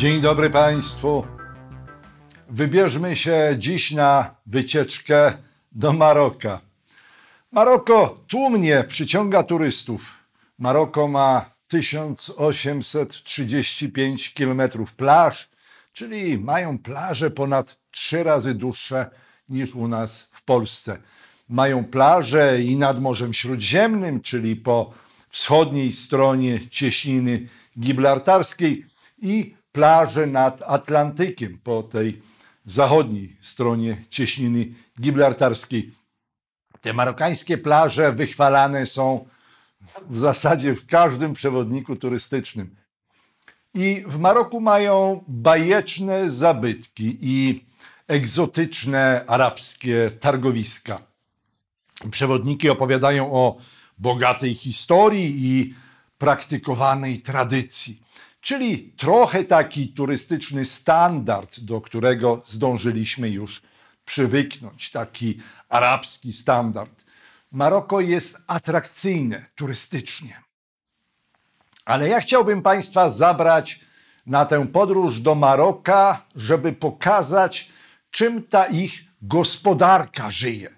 Dzień dobry Państwu. Wybierzmy się dziś na wycieczkę do Maroka. Maroko tłumnie przyciąga turystów. Maroko ma 1835 km plaż, czyli mają plaże ponad trzy razy dłuższe niż u nas w Polsce. Mają plaże i nad Morzem Śródziemnym, czyli po wschodniej stronie cieśniny gibraltarskiej i plaże nad Atlantykiem po tej zachodniej stronie cieśniny gibraltarskiej. Te marokańskie plaże wychwalane są w zasadzie w każdym przewodniku turystycznym. I w Maroku mają bajeczne zabytki i egzotyczne arabskie targowiska. Przewodniki opowiadają o bogatej historii i praktykowanej tradycji czyli trochę taki turystyczny standard, do którego zdążyliśmy już przywyknąć, taki arabski standard. Maroko jest atrakcyjne turystycznie. Ale ja chciałbym Państwa zabrać na tę podróż do Maroka, żeby pokazać, czym ta ich gospodarka żyje,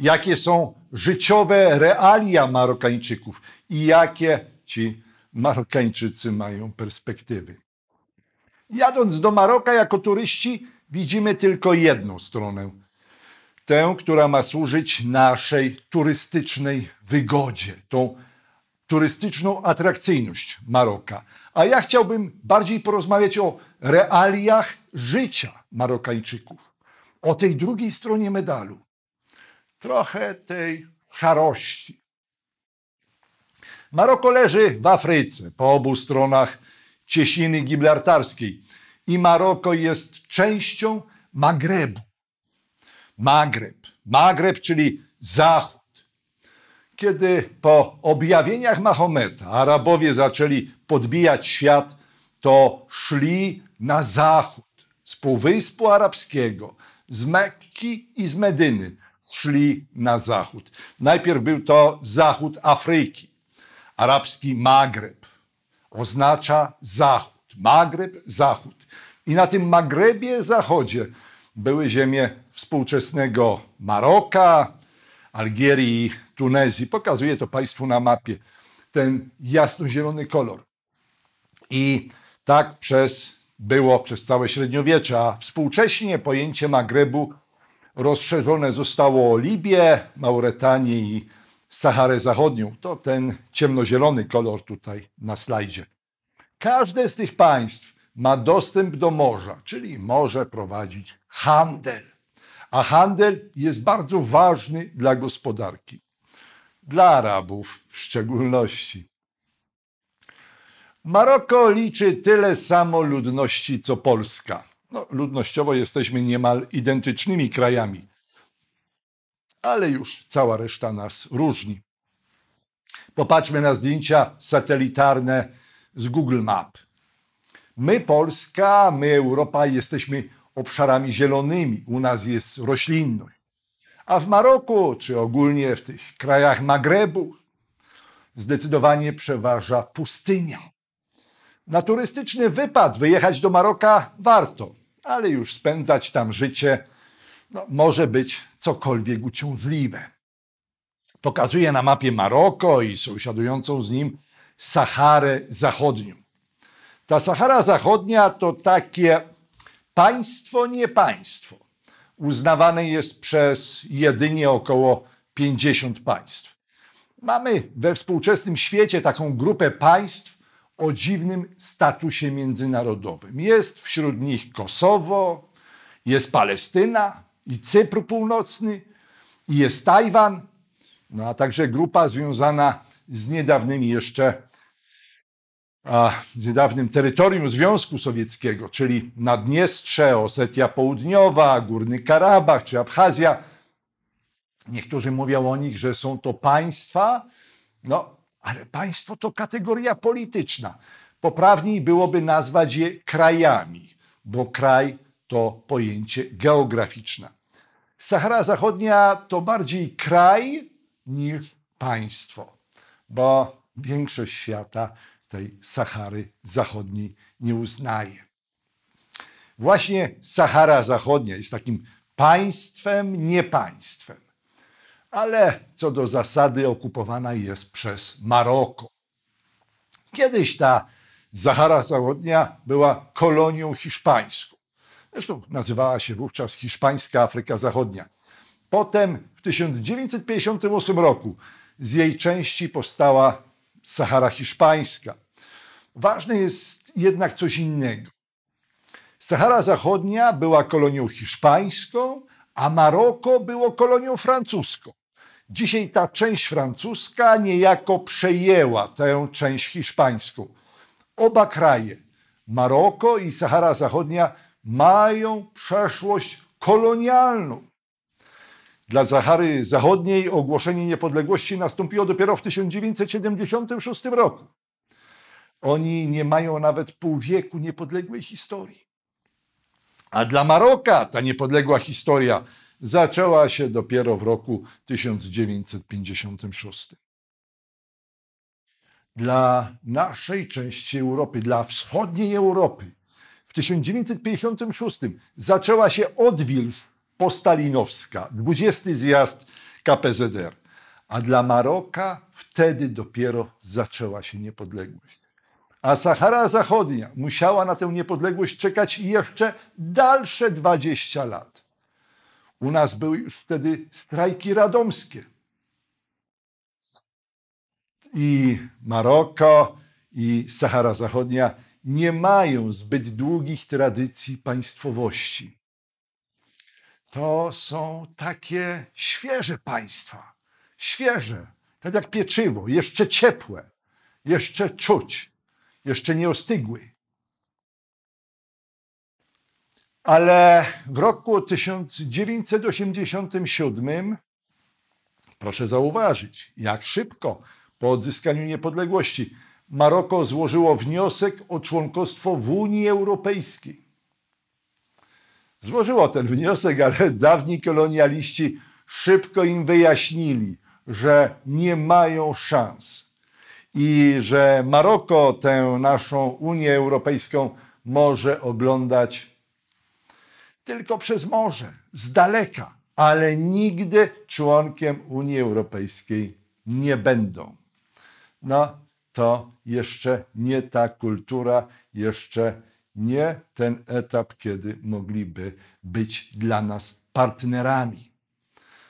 jakie są życiowe realia Marokańczyków i jakie ci Marokańczycy mają perspektywy. Jadąc do Maroka jako turyści, widzimy tylko jedną stronę. Tę, która ma służyć naszej turystycznej wygodzie, tą turystyczną atrakcyjność Maroka. A ja chciałbym bardziej porozmawiać o realiach życia Marokańczyków, o tej drugiej stronie medalu. Trochę tej szarości, Maroko leży w Afryce, po obu stronach Ciesiny Gibraltarskiej i Maroko jest częścią Magrebu. Magreb, Magreb, czyli Zachód. Kiedy po objawieniach Mahometa Arabowie zaczęli podbijać świat, to szli na zachód z Półwyspu Arabskiego, z Mekki i z Medyny. Szli na zachód. Najpierw był to zachód Afryki. Arabski Magreb oznacza zachód. Magreb, zachód. I na tym Magrebie, zachodzie, były ziemie współczesnego Maroka, Algierii, Tunezji. Pokazuję to Państwu na mapie. Ten jasnozielony kolor. I tak przez, było przez całe średniowiecze, a współcześnie pojęcie Magrebu rozszerzone zostało o Libię, Mauretanię i Saharę Zachodnią. To ten ciemnozielony kolor tutaj na slajdzie. Każde z tych państw ma dostęp do morza, czyli może prowadzić handel. A handel jest bardzo ważny dla gospodarki, dla Arabów w szczególności. Maroko liczy tyle samo ludności co Polska. No, ludnościowo jesteśmy niemal identycznymi krajami, ale już cała reszta nas różni. Popatrzmy na zdjęcia satelitarne z Google Map. My, Polska, my, Europa, jesteśmy obszarami zielonymi, u nas jest roślinność. A w Maroku, czy ogólnie w tych krajach Magrebu, zdecydowanie przeważa pustynia. Na turystyczny wypad wyjechać do Maroka warto, ale już spędzać tam życie no, może być cokolwiek uciążliwe. Pokazuje na mapie Maroko i sąsiadującą z nim Saharę Zachodnią. Ta Sahara Zachodnia to takie państwo, nie państwo. Uznawane jest przez jedynie około 50 państw. Mamy we współczesnym świecie taką grupę państw o dziwnym statusie międzynarodowym. Jest wśród nich Kosowo, jest Palestyna, i Cypr Północny, i jest Tajwan, no a także grupa związana z niedawnym jeszcze, a, z niedawnym terytorium Związku Sowieckiego, czyli Naddniestrze, Osetia Południowa, Górny Karabach czy Abchazja. Niektórzy mówią o nich, że są to państwa, no ale państwo to kategoria polityczna. Poprawniej byłoby nazwać je krajami, bo kraj to pojęcie geograficzne. Sahara Zachodnia to bardziej kraj niż państwo, bo większość świata tej Sahary Zachodniej nie uznaje. Właśnie Sahara Zachodnia jest takim państwem, nie państwem, ale co do zasady okupowana jest przez Maroko. Kiedyś ta Sahara Zachodnia była kolonią hiszpańską. Zresztą nazywała się wówczas Hiszpańska Afryka Zachodnia. Potem w 1958 roku z jej części powstała Sahara Hiszpańska. Ważne jest jednak coś innego. Sahara Zachodnia była kolonią hiszpańską, a Maroko było kolonią francuską. Dzisiaj ta część francuska niejako przejęła tę część hiszpańską. Oba kraje, Maroko i Sahara Zachodnia, mają przeszłość kolonialną. Dla Zachary Zachodniej ogłoszenie niepodległości nastąpiło dopiero w 1976 roku. Oni nie mają nawet pół wieku niepodległej historii. A dla Maroka ta niepodległa historia zaczęła się dopiero w roku 1956. Dla naszej części Europy, dla wschodniej Europy, 1956 zaczęła się odwilż postalinowska, 20 zjazd KPZR, a dla Maroka wtedy dopiero zaczęła się niepodległość. A Sahara Zachodnia musiała na tę niepodległość czekać jeszcze dalsze 20 lat. U nas były już wtedy strajki radomskie. I Maroko, i Sahara Zachodnia nie mają zbyt długich tradycji państwowości. To są takie świeże państwa, świeże, tak jak pieczywo, jeszcze ciepłe, jeszcze czuć, jeszcze nie ostygły. Ale w roku 1987, proszę zauważyć, jak szybko po odzyskaniu niepodległości, Maroko złożyło wniosek o członkostwo w Unii Europejskiej. Złożyło ten wniosek, ale dawni kolonialiści szybko im wyjaśnili, że nie mają szans i że Maroko tę naszą Unię Europejską może oglądać tylko przez morze, z daleka, ale nigdy członkiem Unii Europejskiej nie będą. No to jeszcze nie ta kultura, jeszcze nie ten etap, kiedy mogliby być dla nas partnerami.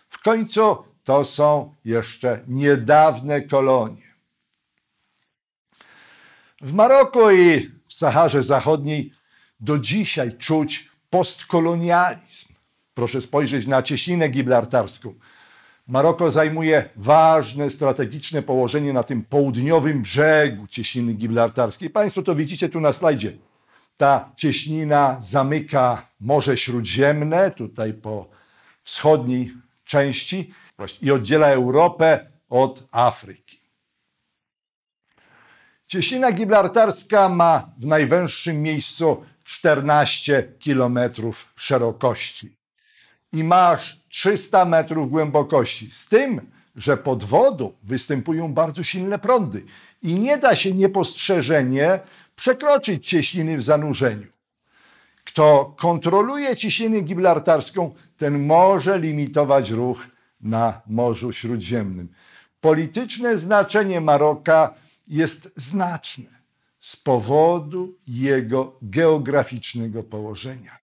W końcu to są jeszcze niedawne kolonie. W Maroku i w Saharze Zachodniej do dzisiaj czuć postkolonializm. Proszę spojrzeć na cieśninę gibraltarską – Maroko zajmuje ważne strategiczne położenie na tym południowym brzegu cieśniny Gibraltarskiej. Państwo to widzicie tu na slajdzie. Ta cieśnina zamyka Morze Śródziemne, tutaj po wschodniej części, i oddziela Europę od Afryki. Cieśnina Gibraltarska ma w najwęższym miejscu 14 km szerokości i masz 300 metrów głębokości. Z tym, że pod wodą występują bardzo silne prądy i nie da się niepostrzeżenie przekroczyć cieśniny w zanurzeniu. Kto kontroluje ciśnienie gibraltarską, ten może limitować ruch na Morzu Śródziemnym. Polityczne znaczenie Maroka jest znaczne z powodu jego geograficznego położenia.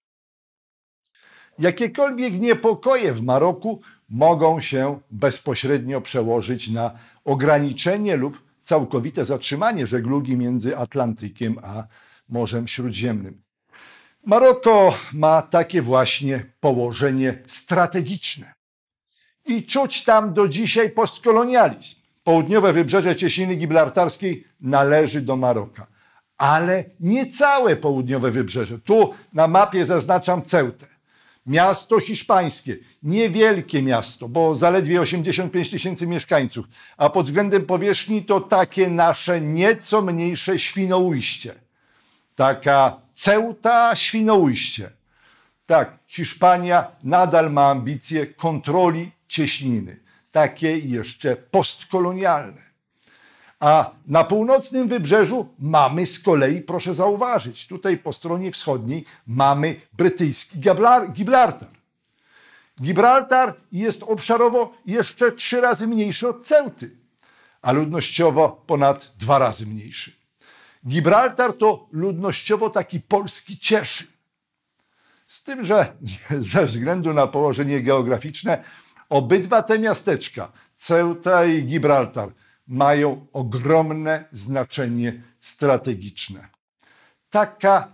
Jakiekolwiek niepokoje w Maroku mogą się bezpośrednio przełożyć na ograniczenie lub całkowite zatrzymanie żeglugi między Atlantykiem a Morzem Śródziemnym. Maroko ma takie właśnie położenie strategiczne. I czuć tam do dzisiaj postkolonializm. Południowe wybrzeże Cieśniny Gibraltarskiej należy do Maroka, ale nie całe południowe wybrzeże. Tu na mapie zaznaczam Ceutę. Miasto hiszpańskie, niewielkie miasto, bo zaledwie 85 tysięcy mieszkańców, a pod względem powierzchni to takie nasze nieco mniejsze Świnoujście. Taka Ceuta Świnoujście. Tak, Hiszpania nadal ma ambicje kontroli cieśniny, takie jeszcze postkolonialne. A na północnym wybrzeżu mamy z kolei, proszę zauważyć, tutaj po stronie wschodniej mamy brytyjski Gibraltar. Gibraltar jest obszarowo jeszcze trzy razy mniejszy od Ceuty, a ludnościowo ponad dwa razy mniejszy. Gibraltar to ludnościowo taki polski cieszy. Z tym, że ze względu na położenie geograficzne obydwa te miasteczka, Ceuta i Gibraltar, mają ogromne znaczenie strategiczne. Taka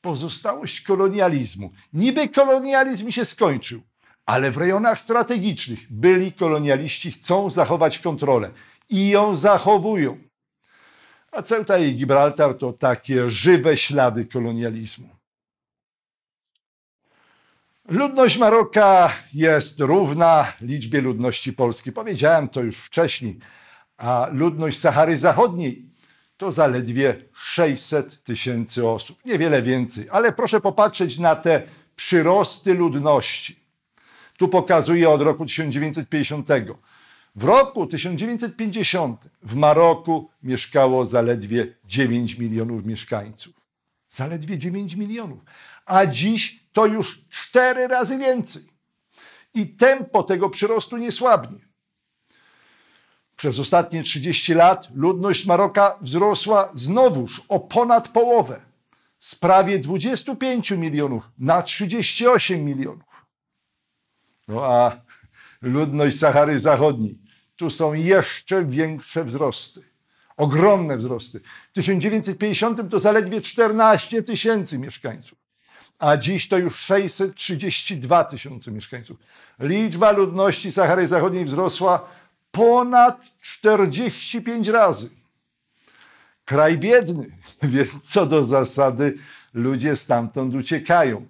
pozostałość kolonializmu. Niby kolonializm się skończył, ale w rejonach strategicznych byli kolonialiści, chcą zachować kontrolę i ją zachowują. A Ceuta i Gibraltar to takie żywe ślady kolonializmu. Ludność Maroka jest równa liczbie ludności Polski. Powiedziałem to już wcześniej a ludność Sahary Zachodniej to zaledwie 600 tysięcy osób, niewiele więcej. Ale proszę popatrzeć na te przyrosty ludności. Tu pokazuje od roku 1950. W roku 1950 w Maroku mieszkało zaledwie 9 milionów mieszkańców. Zaledwie 9 milionów. A dziś to już 4 razy więcej. I tempo tego przyrostu nie słabnie. Przez ostatnie 30 lat ludność Maroka wzrosła znowuż o ponad połowę z prawie 25 milionów na 38 milionów. No a ludność Sahary Zachodniej, tu są jeszcze większe wzrosty. Ogromne wzrosty. W 1950 to zaledwie 14 tysięcy mieszkańców, a dziś to już 632 tysiące mieszkańców. Liczba ludności Sahary Zachodniej wzrosła ponad 45 razy. Kraj biedny, więc co do zasady ludzie stamtąd uciekają.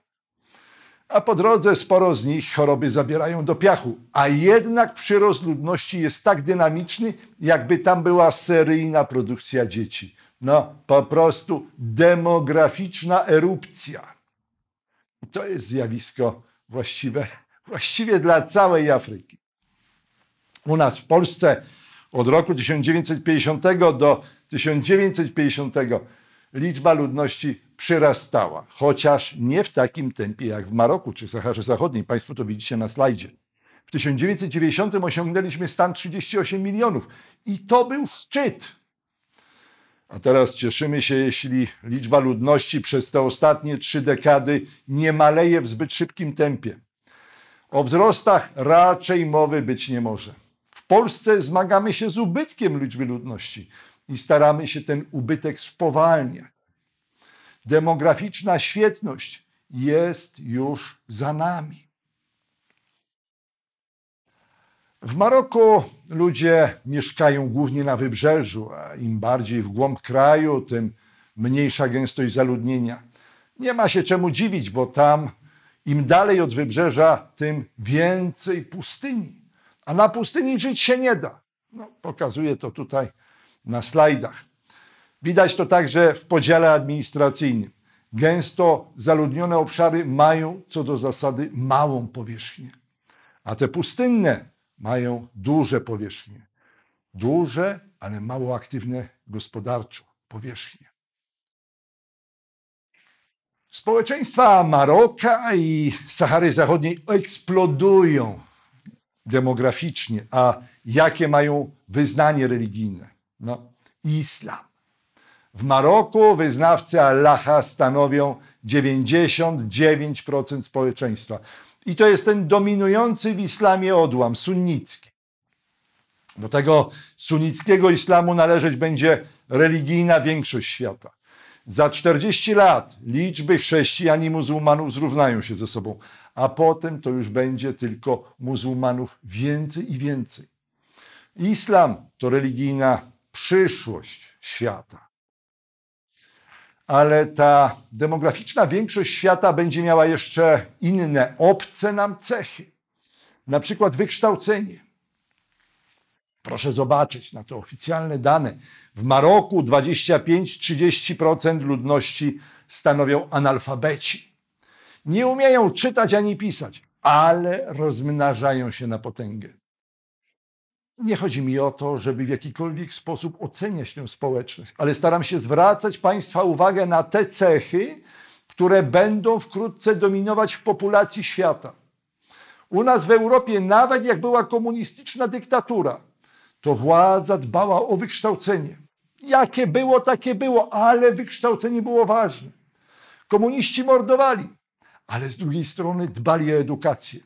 A po drodze sporo z nich choroby zabierają do piachu, a jednak przyrost ludności jest tak dynamiczny, jakby tam była seryjna produkcja dzieci. No, po prostu demograficzna erupcja. I to jest zjawisko właściwe właściwie dla całej Afryki u nas w Polsce od roku 1950 do 1950 liczba ludności przyrastała, chociaż nie w takim tempie jak w Maroku czy Saharze Zachodniej. Państwo to widzicie na slajdzie. W 1990 osiągnęliśmy stan 38 milionów i to był szczyt. A teraz cieszymy się, jeśli liczba ludności przez te ostatnie trzy dekady nie maleje w zbyt szybkim tempie. O wzrostach raczej mowy być nie może. W Polsce zmagamy się z ubytkiem liczby ludności i staramy się ten ubytek spowalniać. Demograficzna świetność jest już za nami. W Maroku ludzie mieszkają głównie na wybrzeżu, a im bardziej w głąb kraju, tym mniejsza gęstość zaludnienia. Nie ma się czemu dziwić, bo tam im dalej od wybrzeża, tym więcej pustyni. A na pustyni żyć się nie da. No, pokazuję to tutaj na slajdach. Widać to także w podziale administracyjnym. Gęsto zaludnione obszary mają co do zasady małą powierzchnię, a te pustynne mają duże powierzchnie. Duże, ale mało aktywne gospodarczo powierzchnie. Społeczeństwa Maroka i Sahary Zachodniej eksplodują demograficznie, a jakie mają wyznanie religijne? No, islam. W Maroku wyznawcy Allaha stanowią 99% społeczeństwa. I to jest ten dominujący w islamie odłam sunnicki. Do tego sunnickiego islamu należeć będzie religijna większość świata. Za 40 lat liczby chrześcijan i muzułmanów zrównają się ze sobą, a potem to już będzie tylko muzułmanów więcej i więcej. Islam to religijna przyszłość świata. Ale ta demograficzna większość świata będzie miała jeszcze inne, obce nam cechy, na przykład wykształcenie. Proszę zobaczyć na te oficjalne dane w Maroku 25-30% ludności stanowią analfabeci. Nie umieją czytać ani pisać, ale rozmnażają się na potęgę. Nie chodzi mi o to, żeby w jakikolwiek sposób oceniać tę społeczność, ale staram się zwracać Państwa uwagę na te cechy, które będą wkrótce dominować w populacji świata. U nas w Europie, nawet jak była komunistyczna dyktatura, to władza dbała o wykształcenie jakie było, takie było, ale wykształcenie było ważne. Komuniści mordowali, ale z drugiej strony dbali o edukację.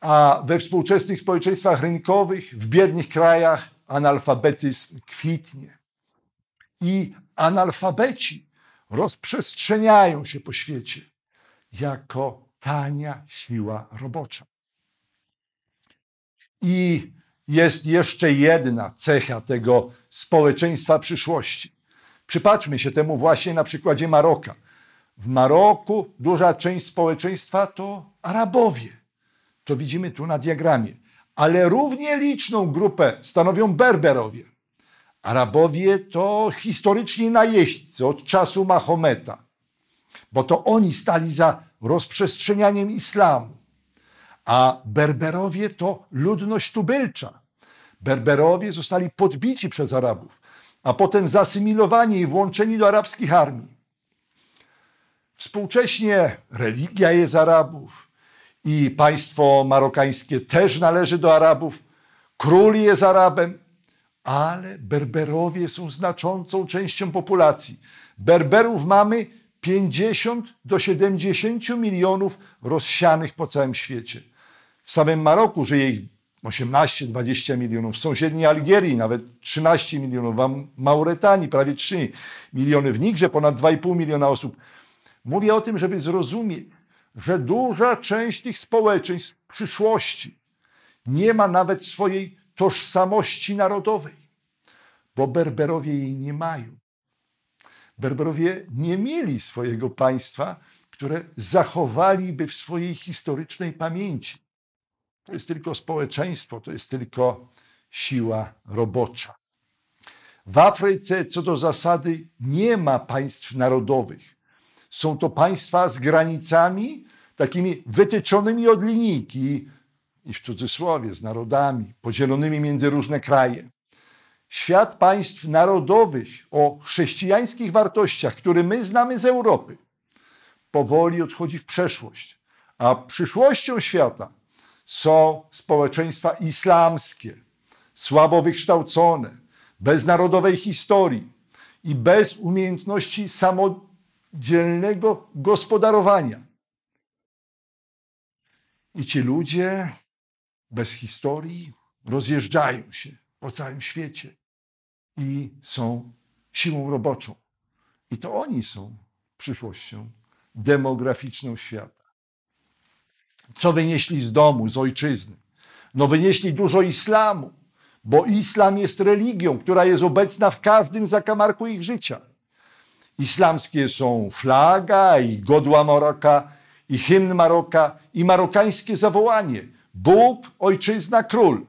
A we współczesnych społeczeństwach rynkowych, w biednych krajach, analfabetyzm kwitnie. I analfabeci rozprzestrzeniają się po świecie jako tania siła robocza. I jest jeszcze jedna cecha tego społeczeństwa przyszłości. Przypatrzmy się temu właśnie na przykładzie Maroka. W Maroku duża część społeczeństwa to Arabowie. To widzimy tu na diagramie. Ale równie liczną grupę stanowią Berberowie. Arabowie to historyczni najeźdźcy od czasu Mahometa, bo to oni stali za rozprzestrzenianiem islamu. A Berberowie to ludność tubylcza, Berberowie zostali podbici przez Arabów, a potem zasymilowani i włączeni do arabskich armii. Współcześnie religia jest Arabów i państwo marokańskie też należy do Arabów. Król jest Arabem, ale Berberowie są znaczącą częścią populacji. Berberów mamy 50 do 70 milionów rozsianych po całym świecie. W samym Maroku żyje ich 18-20 milionów, w sąsiedniej Algierii nawet 13 milionów, w Mauretanii prawie 3 miliony, w Nigrze ponad 2,5 miliona osób. Mówię o tym, żeby zrozumieć, że duża część tych społeczeństw przyszłości nie ma nawet swojej tożsamości narodowej, bo Berberowie jej nie mają. Berberowie nie mieli swojego państwa, które zachowaliby w swojej historycznej pamięci. To jest tylko społeczeństwo, to jest tylko siła robocza. W Afryce co do zasady nie ma państw narodowych. Są to państwa z granicami takimi wytyczonymi od linijki i w cudzysłowie z narodami, podzielonymi między różne kraje. Świat państw narodowych o chrześcijańskich wartościach, który my znamy z Europy, powoli odchodzi w przeszłość, a przyszłością świata są społeczeństwa islamskie, słabo wykształcone, bez narodowej historii i bez umiejętności samodzielnego gospodarowania. I ci ludzie bez historii rozjeżdżają się po całym świecie i są siłą roboczą. I to oni są przyszłością demograficzną świata. Co wynieśli z domu, z ojczyzny? No wynieśli dużo islamu, bo islam jest religią, która jest obecna w każdym zakamarku ich życia. Islamskie są flaga i godła Maroka, i hymn Maroka, i marokańskie zawołanie – Bóg, ojczyzna, król.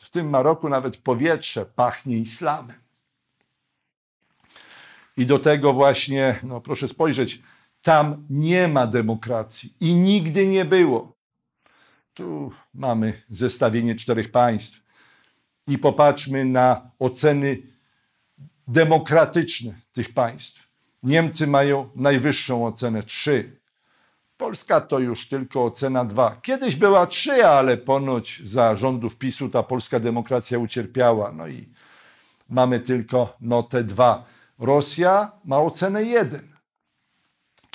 W tym Maroku nawet powietrze pachnie islamem. I do tego właśnie, no proszę spojrzeć, tam nie ma demokracji i nigdy nie było. Tu mamy zestawienie czterech państw i popatrzmy na oceny demokratyczne tych państw. Niemcy mają najwyższą ocenę 3. Polska to już tylko ocena 2. Kiedyś była 3, ale ponoć za rządów PiSu ta polska demokracja ucierpiała. No i mamy tylko notę 2. Rosja ma ocenę 1.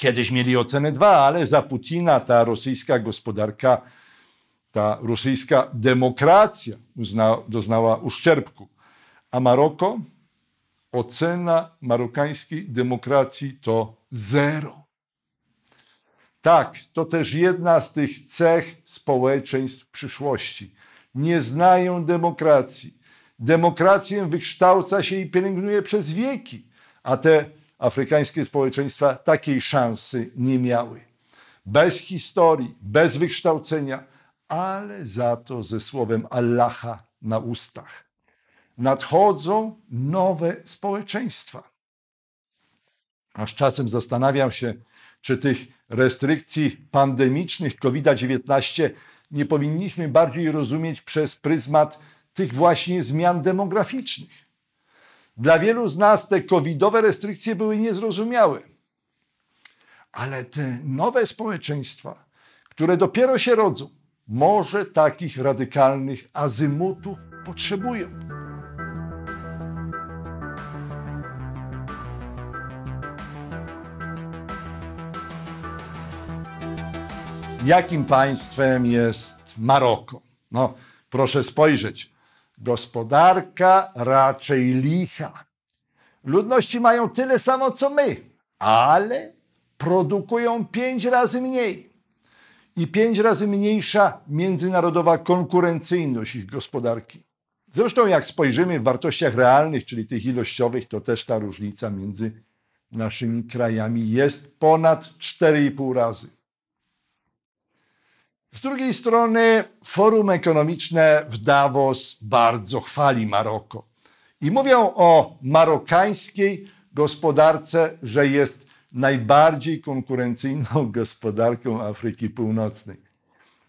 Kiedyś mieli ocenę dwa, ale za Putina ta rosyjska gospodarka, ta rosyjska demokracja uzna, doznała uszczerbku. A Maroko? Ocena marokańskiej demokracji to zero. Tak, to też jedna z tych cech społeczeństw przyszłości. Nie znają demokracji. Demokrację wykształca się i pielęgnuje przez wieki, a te afrykańskie społeczeństwa takiej szansy nie miały. Bez historii, bez wykształcenia, ale za to ze słowem Allaha na ustach. Nadchodzą nowe społeczeństwa. Aż czasem zastanawiam się, czy tych restrykcji pandemicznych COVID-19 nie powinniśmy bardziej rozumieć przez pryzmat tych właśnie zmian demograficznych. Dla wielu z nas te covidowe restrykcje były niezrozumiałe. Ale te nowe społeczeństwa, które dopiero się rodzą, może takich radykalnych azymutów potrzebują. Jakim państwem jest Maroko? No, proszę spojrzeć. Gospodarka raczej licha. Ludności mają tyle samo co my, ale produkują pięć razy mniej i pięć razy mniejsza międzynarodowa konkurencyjność ich gospodarki. Zresztą, jak spojrzymy w wartościach realnych, czyli tych ilościowych, to też ta różnica między naszymi krajami jest ponad 4,5 razy. Z drugiej strony Forum Ekonomiczne w Davos bardzo chwali Maroko i mówią o marokańskiej gospodarce, że jest najbardziej konkurencyjną gospodarką Afryki Północnej.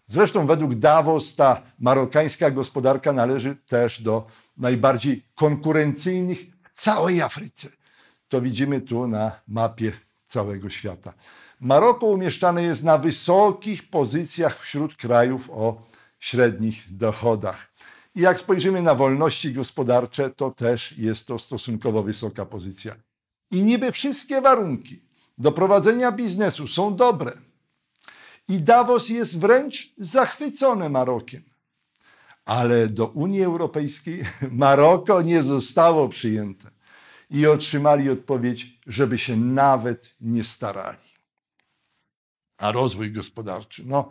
Zresztą według Davos ta marokańska gospodarka należy też do najbardziej konkurencyjnych w całej Afryce. To widzimy tu na mapie całego świata. Maroko umieszczane jest na wysokich pozycjach wśród krajów o średnich dochodach. I jak spojrzymy na wolności gospodarcze, to też jest to stosunkowo wysoka pozycja. I niby wszystkie warunki do prowadzenia biznesu są dobre. I Davos jest wręcz zachwycony Marokiem. Ale do Unii Europejskiej Maroko nie zostało przyjęte i otrzymali odpowiedź, żeby się nawet nie starali a rozwój gospodarczy. No,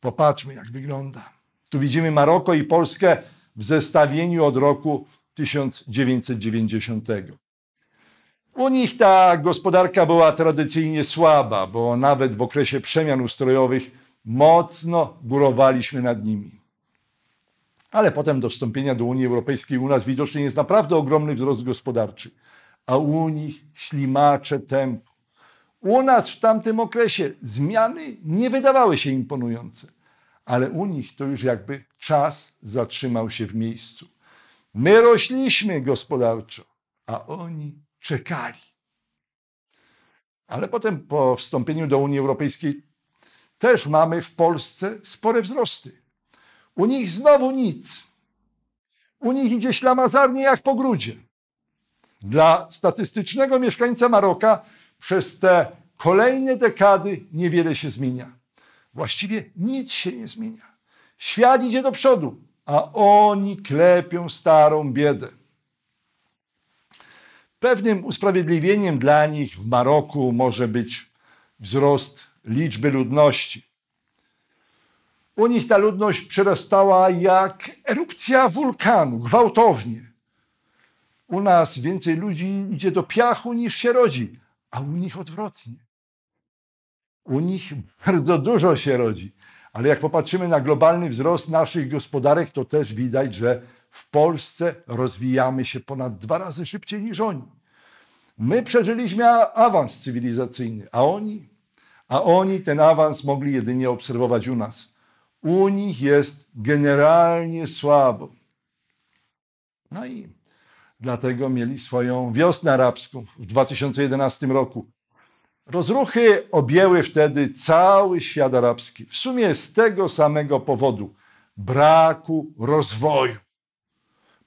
popatrzmy, jak wygląda. Tu widzimy Maroko i Polskę w zestawieniu od roku 1990. U nich ta gospodarka była tradycyjnie słaba, bo nawet w okresie przemian ustrojowych mocno górowaliśmy nad nimi. Ale potem do wstąpienia do Unii Europejskiej u nas widocznie jest naprawdę ogromny wzrost gospodarczy, a u nich ślimacze tempo. U nas w tamtym okresie zmiany nie wydawały się imponujące, ale u nich to już jakby czas zatrzymał się w miejscu. My rośliśmy gospodarczo, a oni czekali. Ale potem po wstąpieniu do Unii Europejskiej też mamy w Polsce spore wzrosty. U nich znowu nic. U nich idzie ślamazarnie jak po grudzie. Dla statystycznego mieszkańca Maroka przez te kolejne dekady niewiele się zmienia. Właściwie nic się nie zmienia. Świat idzie do przodu, a oni klepią starą biedę. Pewnym usprawiedliwieniem dla nich w Maroku może być wzrost liczby ludności. U nich ta ludność przerastała jak erupcja wulkanu, gwałtownie. U nas więcej ludzi idzie do piachu niż się rodzi, a u nich odwrotnie. U nich bardzo dużo się rodzi. Ale jak popatrzymy na globalny wzrost naszych gospodarek, to też widać, że w Polsce rozwijamy się ponad dwa razy szybciej niż oni. My przeżyliśmy awans cywilizacyjny, a oni, a oni ten awans mogli jedynie obserwować u nas. U nich jest generalnie słabo. No i Dlatego mieli swoją wiosnę arabską w 2011 roku. Rozruchy objęły wtedy cały świat arabski. W sumie z tego samego powodu braku rozwoju.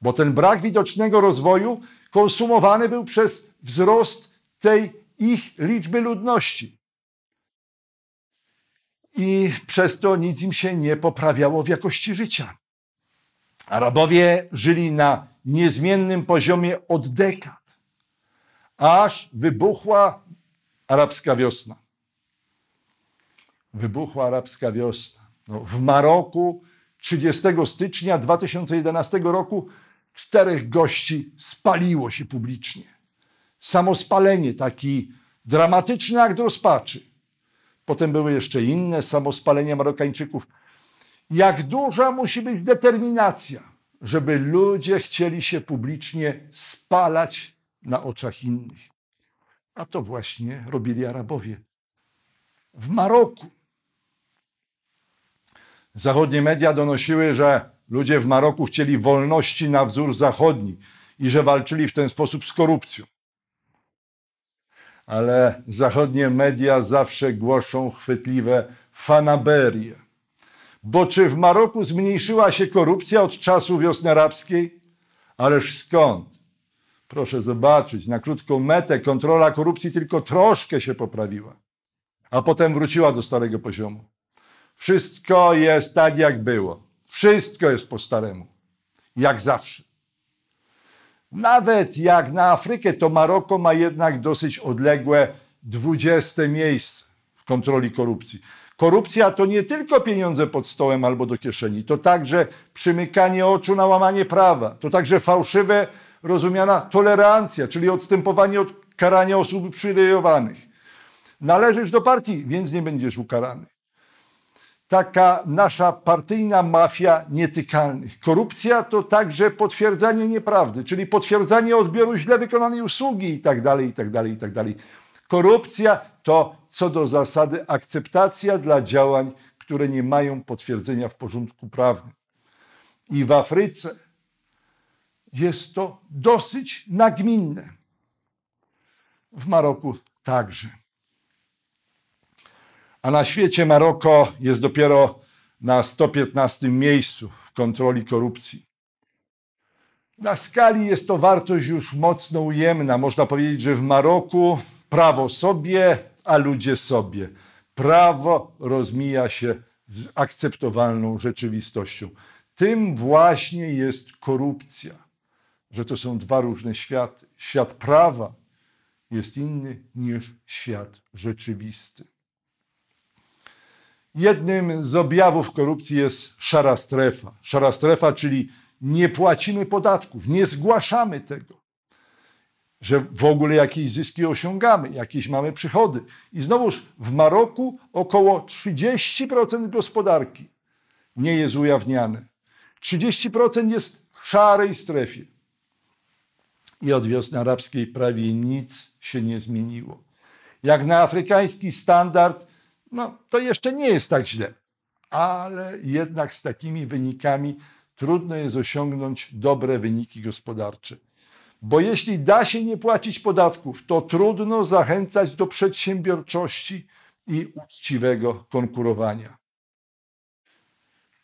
Bo ten brak widocznego rozwoju konsumowany był przez wzrost tej ich liczby ludności. I przez to nic im się nie poprawiało w jakości życia. Arabowie żyli na niezmiennym poziomie od dekad, aż wybuchła arabska wiosna. Wybuchła arabska wiosna. No, w Maroku 30 stycznia 2011 roku czterech gości spaliło się publicznie. Samospalenie, taki dramatyczny akt rozpaczy. Potem były jeszcze inne samospalenia Marokańczyków. Jak duża musi być determinacja żeby ludzie chcieli się publicznie spalać na oczach innych. A to właśnie robili Arabowie. W Maroku. Zachodnie media donosiły, że ludzie w Maroku chcieli wolności na wzór zachodni i że walczyli w ten sposób z korupcją. Ale zachodnie media zawsze głoszą chwytliwe fanaberie bo czy w Maroku zmniejszyła się korupcja od czasu wiosny arabskiej? Ależ skąd? Proszę zobaczyć, na krótką metę kontrola korupcji tylko troszkę się poprawiła, a potem wróciła do starego poziomu. Wszystko jest tak, jak było. Wszystko jest po staremu. Jak zawsze. Nawet jak na Afrykę, to Maroko ma jednak dosyć odległe 20 miejsce w kontroli korupcji. Korupcja to nie tylko pieniądze pod stołem albo do kieszeni, to także przymykanie oczu na łamanie prawa, to także fałszywe rozumiana tolerancja, czyli odstępowanie od karania osób przywilejowanych. Należysz do partii, więc nie będziesz ukarany. Taka nasza partyjna mafia nietykalnych. Korupcja to także potwierdzanie nieprawdy, czyli potwierdzanie odbioru źle wykonanej usługi itd., tak, tak, tak dalej. Korupcja to co do zasady akceptacja dla działań, które nie mają potwierdzenia w porządku prawnym. I w Afryce jest to dosyć nagminne. W Maroku także. A na świecie Maroko jest dopiero na 115 miejscu w kontroli korupcji. Na skali jest to wartość już mocno ujemna. Można powiedzieć, że w Maroku prawo sobie, a ludzie sobie. Prawo rozmija się z akceptowalną rzeczywistością. Tym właśnie jest korupcja, że to są dwa różne światy. Świat prawa jest inny niż świat rzeczywisty. Jednym z objawów korupcji jest szara strefa. Szara strefa, czyli nie płacimy podatków, nie zgłaszamy tego że w ogóle jakieś zyski osiągamy, jakieś mamy przychody. I znowuż w Maroku około 30% gospodarki nie jest ujawniane. 30% jest w szarej strefie. I od wiosny arabskiej prawie nic się nie zmieniło. Jak na afrykański standard, no to jeszcze nie jest tak źle, ale jednak z takimi wynikami trudno jest osiągnąć dobre wyniki gospodarcze. Bo jeśli da się nie płacić podatków, to trudno zachęcać do przedsiębiorczości i uczciwego konkurowania.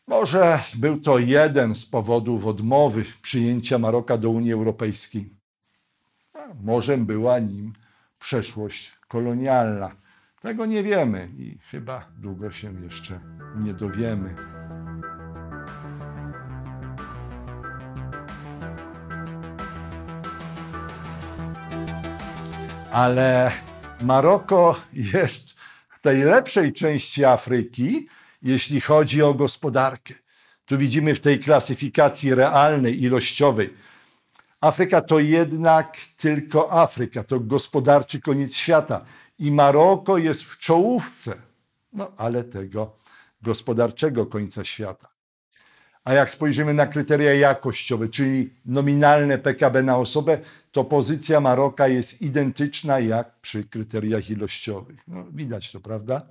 Może był to jeden z powodów odmowy przyjęcia Maroka do Unii Europejskiej. może była nim przeszłość kolonialna. Tego nie wiemy i chyba długo się jeszcze nie dowiemy. ale Maroko jest w tej lepszej części Afryki, jeśli chodzi o gospodarkę. Tu widzimy w tej klasyfikacji realnej, ilościowej. Afryka to jednak tylko Afryka, to gospodarczy koniec świata. I Maroko jest w czołówce, no ale tego gospodarczego końca świata. A jak spojrzymy na kryteria jakościowe, czyli nominalne PKB na osobę, to pozycja Maroka jest identyczna jak przy kryteriach ilościowych. No, widać to, prawda?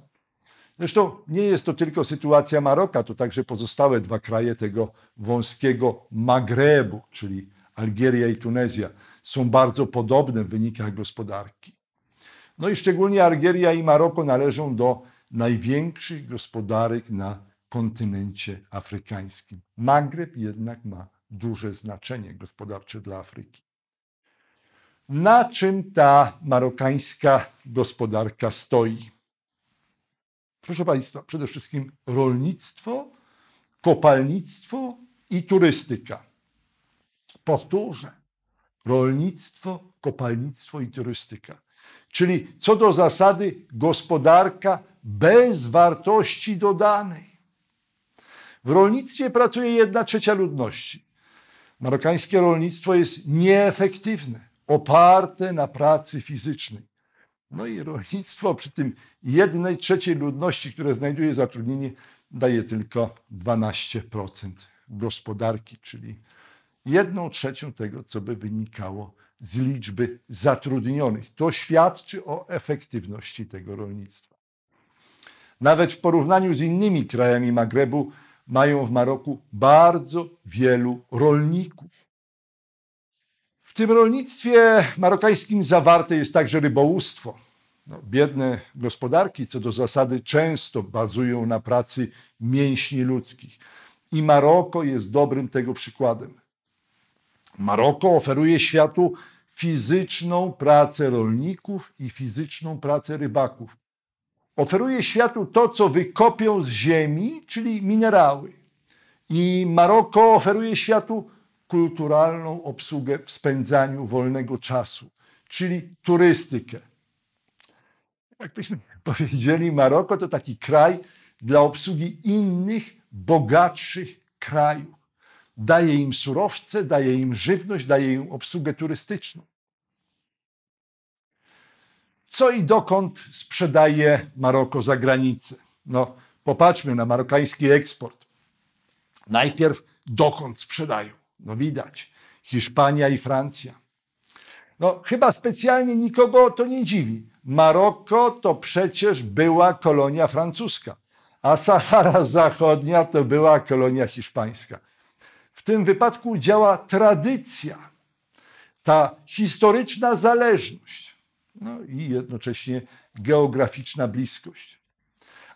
Zresztą nie jest to tylko sytuacja Maroka, to także pozostałe dwa kraje tego wąskiego Magrebu, czyli Algieria i Tunezja, są bardzo podobne w wynikach gospodarki. No i szczególnie Algieria i Maroko należą do największych gospodarek na kontynencie afrykańskim. Magreb jednak ma duże znaczenie gospodarcze dla Afryki na czym ta marokańska gospodarka stoi. Proszę Państwa, przede wszystkim rolnictwo, kopalnictwo i turystyka. Powtórzę, rolnictwo, kopalnictwo i turystyka. Czyli co do zasady gospodarka bez wartości dodanej. W rolnictwie pracuje jedna trzecia ludności. Marokańskie rolnictwo jest nieefektywne oparte na pracy fizycznej. No i rolnictwo przy tym jednej trzeciej ludności, które znajduje zatrudnienie, daje tylko 12% gospodarki, czyli jedną trzecią tego, co by wynikało z liczby zatrudnionych. To świadczy o efektywności tego rolnictwa. Nawet w porównaniu z innymi krajami Magrebu mają w Maroku bardzo wielu rolników. W tym rolnictwie marokańskim zawarte jest także rybołówstwo. No, biedne gospodarki co do zasady często bazują na pracy mięśni ludzkich. I Maroko jest dobrym tego przykładem. Maroko oferuje światu fizyczną pracę rolników i fizyczną pracę rybaków. Oferuje światu to, co wykopią z ziemi, czyli minerały. I Maroko oferuje światu kulturalną obsługę w spędzaniu wolnego czasu, czyli turystykę. Jakbyśmy powiedzieli, Maroko to taki kraj dla obsługi innych, bogatszych krajów. Daje im surowce, daje im żywność, daje im obsługę turystyczną. Co i dokąd sprzedaje Maroko za granicę? No, popatrzmy na marokański eksport. Najpierw dokąd sprzedają. No widać. Hiszpania i Francja. No chyba specjalnie nikogo to nie dziwi. Maroko to przecież była kolonia francuska, a Sahara Zachodnia to była kolonia hiszpańska. W tym wypadku działa tradycja, ta historyczna zależność no i jednocześnie geograficzna bliskość.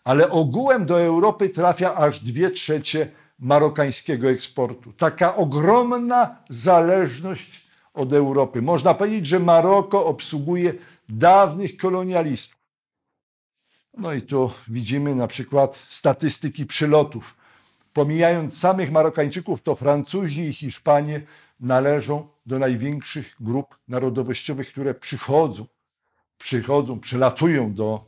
Ale ogółem do Europy trafia aż dwie trzecie marokańskiego eksportu. Taka ogromna zależność od Europy. Można powiedzieć, że Maroko obsługuje dawnych kolonialistów. No i tu widzimy na przykład statystyki przylotów. Pomijając samych Marokańczyków, to Francuzi i Hiszpanie należą do największych grup narodowościowych, które przychodzą, przychodzą, przylatują do,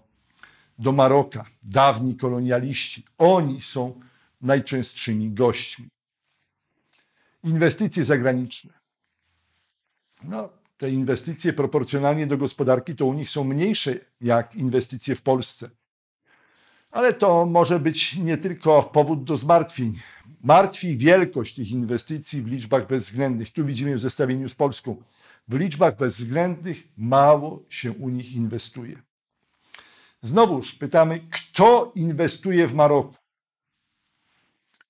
do Maroka. Dawni kolonialiści. Oni są najczęstszymi gośćmi. Inwestycje zagraniczne. No, te inwestycje proporcjonalnie do gospodarki to u nich są mniejsze jak inwestycje w Polsce. Ale to może być nie tylko powód do zmartwień. Martwi wielkość tych inwestycji w liczbach bezwzględnych. Tu widzimy w zestawieniu z Polską. W liczbach bezwzględnych mało się u nich inwestuje. Znowuż pytamy, kto inwestuje w Maroku?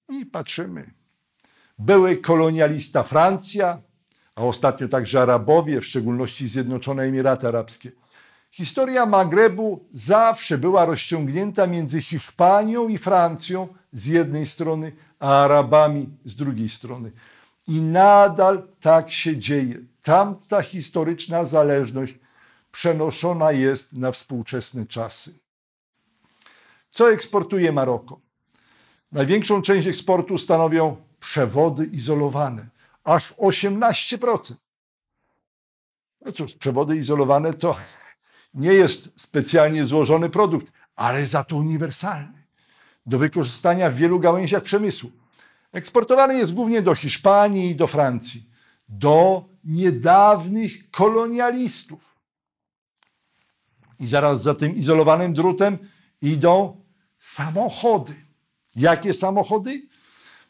I patrzymy. Były kolonialista Francja, a ostatnio także Arabowie, w szczególności Zjednoczone Emiraty Arabskie. Historia Magrebu zawsze była rozciągnięta między Hiszpanią i Francją z jednej strony, a Arabami z drugiej strony. I nadal tak się dzieje. Tamta historyczna zależność przenoszona jest na współczesne czasy. Co eksportuje Maroko? Największą część eksportu stanowią przewody izolowane, aż 18%. No cóż, przewody izolowane to nie jest specjalnie złożony produkt, ale za to uniwersalny, do wykorzystania w wielu gałęziach przemysłu. Eksportowany jest głównie do Hiszpanii i do Francji, do niedawnych kolonialistów. I zaraz za tym izolowanym drutem idą samochody Jakie samochody?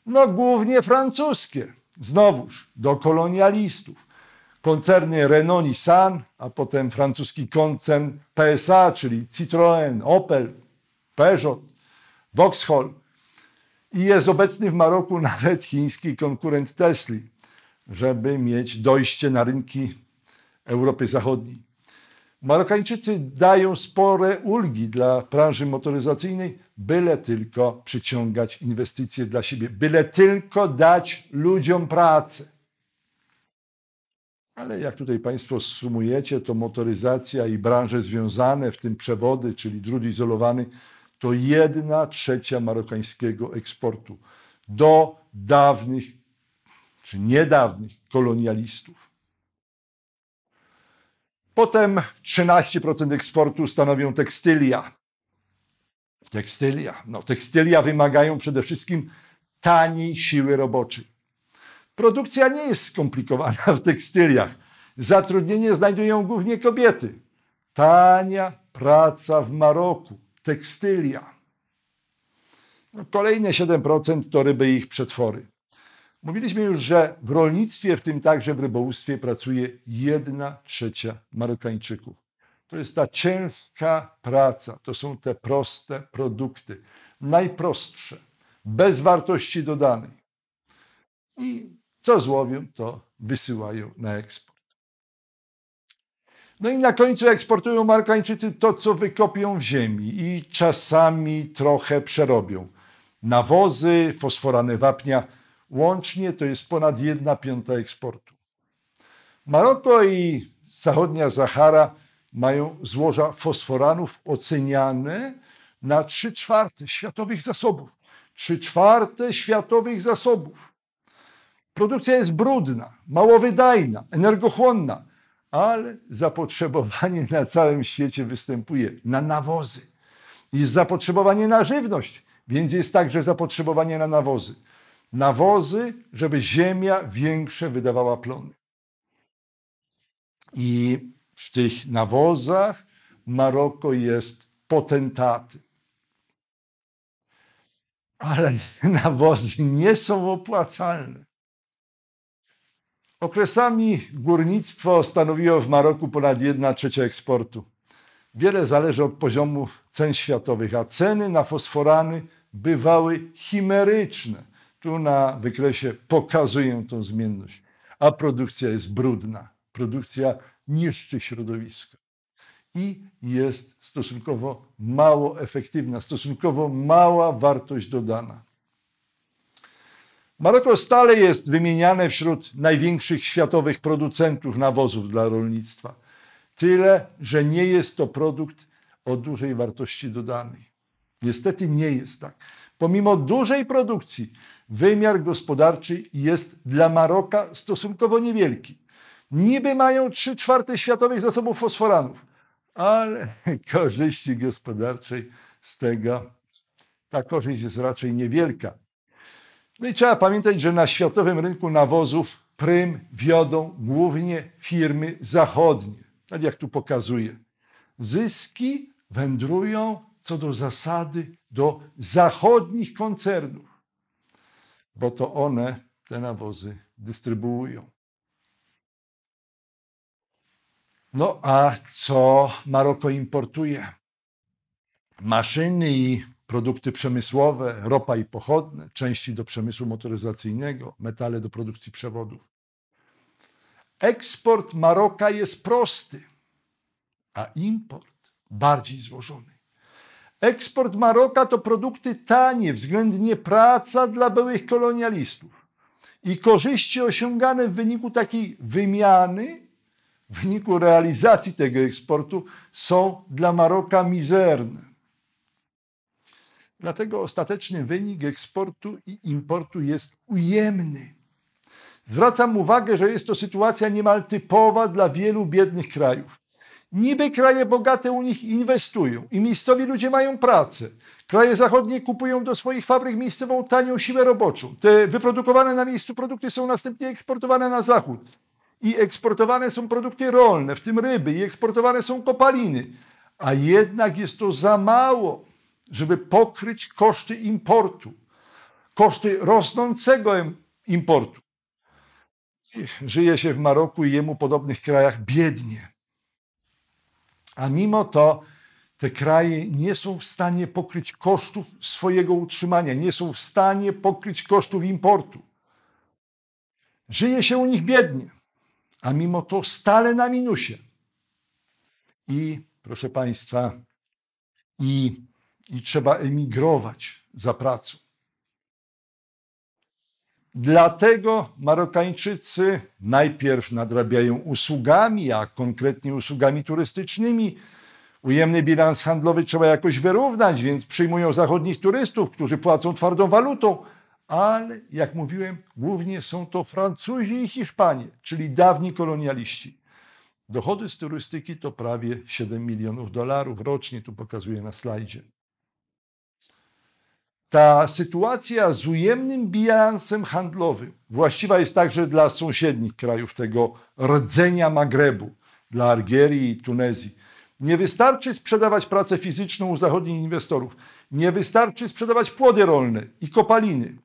No głównie francuskie. Znowuż do kolonialistów. Koncerny Renault Nissan, a potem francuski koncern PSA, czyli Citroën, Opel, Peugeot, Vauxhall. I jest obecny w Maroku nawet chiński konkurent Tesla, żeby mieć dojście na rynki Europy Zachodniej. Marokańczycy dają spore ulgi dla branży motoryzacyjnej, byle tylko przyciągać inwestycje dla siebie, byle tylko dać ludziom pracę. Ale jak tutaj Państwo sumujecie, to motoryzacja i branże związane, w tym przewody, czyli drut izolowany, to jedna trzecia marokańskiego eksportu do dawnych czy niedawnych kolonialistów. Potem 13% eksportu stanowią tekstylia. Tekstylia. No, tekstylia wymagają przede wszystkim taniej siły roboczej. Produkcja nie jest skomplikowana w tekstyliach. Zatrudnienie znajdują głównie kobiety. Tania praca w Maroku, tekstylia. No, kolejne 7% to ryby i ich przetwory. Mówiliśmy już, że w rolnictwie, w tym także w rybołówstwie, pracuje jedna trzecia Marokańczyków. To jest ta ciężka praca, to są te proste produkty, najprostsze, bez wartości dodanej. I co złowią, to wysyłają na eksport. No i na końcu eksportują Marokańczycy to, co wykopią w ziemi i czasami trochę przerobią. Nawozy, fosforany wapnia – Łącznie to jest ponad 1 piąta eksportu. Maroko i zachodnia Zahara mają złoża fosforanów oceniane na 3 czwarte światowych zasobów. 3 czwarte światowych zasobów. Produkcja jest brudna, mało wydajna, energochłonna, ale zapotrzebowanie na całym świecie występuje na nawozy. Jest zapotrzebowanie na żywność, więc jest także zapotrzebowanie na nawozy nawozy, żeby ziemia większe wydawała plony. I w tych nawozach Maroko jest potentaty. Ale nawozy nie są opłacalne. Okresami górnictwo stanowiło w Maroku ponad 1 trzecia eksportu. Wiele zależy od poziomów cen światowych, a ceny na fosforany bywały chimeryczne tu na wykresie pokazuję tą zmienność, a produkcja jest brudna. Produkcja niszczy środowisko i jest stosunkowo mało efektywna, stosunkowo mała wartość dodana. Maroko stale jest wymieniane wśród największych światowych producentów nawozów dla rolnictwa. Tyle, że nie jest to produkt o dużej wartości dodanej. Niestety nie jest tak. Pomimo dużej produkcji, wymiar gospodarczy jest dla Maroka stosunkowo niewielki. Niby mają 3 czwarte światowych zasobów fosforanów, ale korzyści gospodarczej z tego, ta korzyść jest raczej niewielka. No i trzeba pamiętać, że na światowym rynku nawozów prym wiodą głównie firmy zachodnie, tak jak tu pokazuję. Zyski wędrują co do zasady do zachodnich koncernów bo to one te nawozy dystrybuują. No a co Maroko importuje? Maszyny i produkty przemysłowe, ropa i pochodne, części do przemysłu motoryzacyjnego, metale do produkcji przewodów. Eksport Maroka jest prosty, a import bardziej złożony. Eksport Maroka to produkty tanie, względnie praca dla byłych kolonialistów. I korzyści osiągane w wyniku takiej wymiany, w wyniku realizacji tego eksportu, są dla Maroka mizerne. Dlatego ostateczny wynik eksportu i importu jest ujemny. Zwracam uwagę, że jest to sytuacja niemal typowa dla wielu biednych krajów. Niby kraje bogate u nich inwestują i miejscowi ludzie mają pracę. Kraje zachodnie kupują do swoich fabryk miejscową tanią siłę roboczą. Te wyprodukowane na miejscu produkty są następnie eksportowane na zachód. I eksportowane są produkty rolne, w tym ryby, i eksportowane są kopaliny. A jednak jest to za mało, żeby pokryć koszty importu, koszty rosnącego importu. Żyje się w Maroku i jemu podobnych krajach biednie a mimo to te kraje nie są w stanie pokryć kosztów swojego utrzymania, nie są w stanie pokryć kosztów importu. Żyje się u nich biednie, a mimo to stale na minusie. I proszę Państwa, i, i trzeba emigrować za pracą. Dlatego Marokańczycy najpierw nadrabiają usługami, a konkretnie usługami turystycznymi. Ujemny bilans handlowy trzeba jakoś wyrównać, więc przyjmują zachodnich turystów, którzy płacą twardą walutą. Ale, jak mówiłem, głównie są to Francuzi i Hiszpanie, czyli dawni kolonialiści. Dochody z turystyki to prawie 7 milionów dolarów rocznie, tu pokazuję na slajdzie ta sytuacja z ujemnym bilansem handlowym właściwa jest także dla sąsiednich krajów tego rdzenia Magrebu, dla Algierii i Tunezji. Nie wystarczy sprzedawać pracę fizyczną u zachodnich inwestorów. Nie wystarczy sprzedawać płody rolne i kopaliny.